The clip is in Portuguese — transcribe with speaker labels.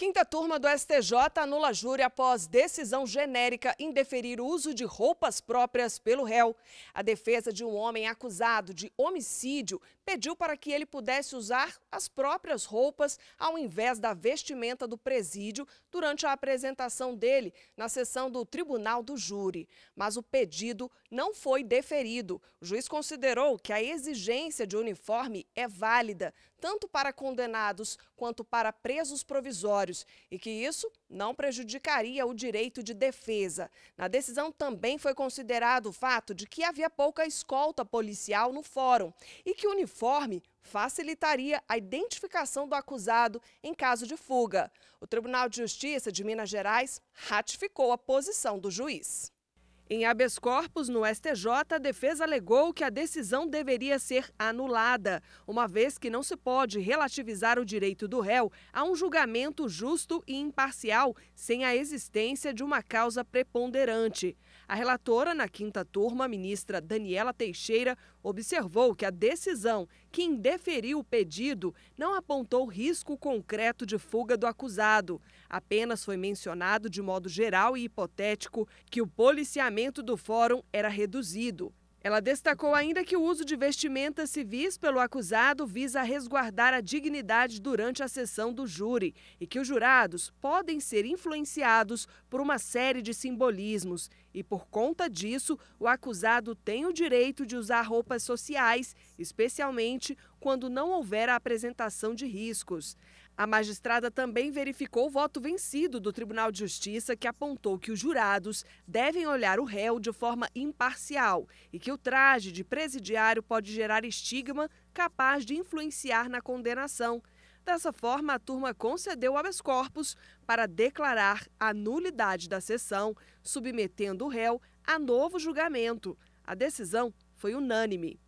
Speaker 1: Quinta turma do STJ anula júri após decisão genérica indeferir o uso de roupas próprias pelo réu. A defesa de um homem acusado de homicídio pediu para que ele pudesse usar as próprias roupas ao invés da vestimenta do presídio durante a apresentação dele na sessão do tribunal do júri. Mas o pedido não foi deferido. O juiz considerou que a exigência de uniforme é válida, tanto para condenados quanto para presos provisórios e que isso não prejudicaria o direito de defesa. Na decisão também foi considerado o fato de que havia pouca escolta policial no fórum e que o uniforme facilitaria a identificação do acusado em caso de fuga. O Tribunal de Justiça de Minas Gerais ratificou a posição do juiz. Em habeas corpus, no STJ, a defesa alegou que a decisão deveria ser anulada, uma vez que não se pode relativizar o direito do réu a um julgamento justo e imparcial sem a existência de uma causa preponderante. A relatora na quinta turma, ministra Daniela Teixeira, observou que a decisão que indeferiu o pedido não apontou risco concreto de fuga do acusado. Apenas foi mencionado de modo geral e hipotético que o policiamento do fórum era reduzido. Ela destacou ainda que o uso de vestimentas civis pelo acusado visa resguardar a dignidade durante a sessão do júri e que os jurados podem ser influenciados por uma série de simbolismos e, por conta disso, o acusado tem o direito de usar roupas sociais, especialmente quando não houver a apresentação de riscos. A magistrada também verificou o voto vencido do Tribunal de Justiça, que apontou que os jurados devem olhar o réu de forma imparcial e que o traje de presidiário pode gerar estigma capaz de influenciar na condenação. Dessa forma, a turma concedeu habeas corpus para declarar a nulidade da sessão, submetendo o réu a novo julgamento. A decisão foi unânime.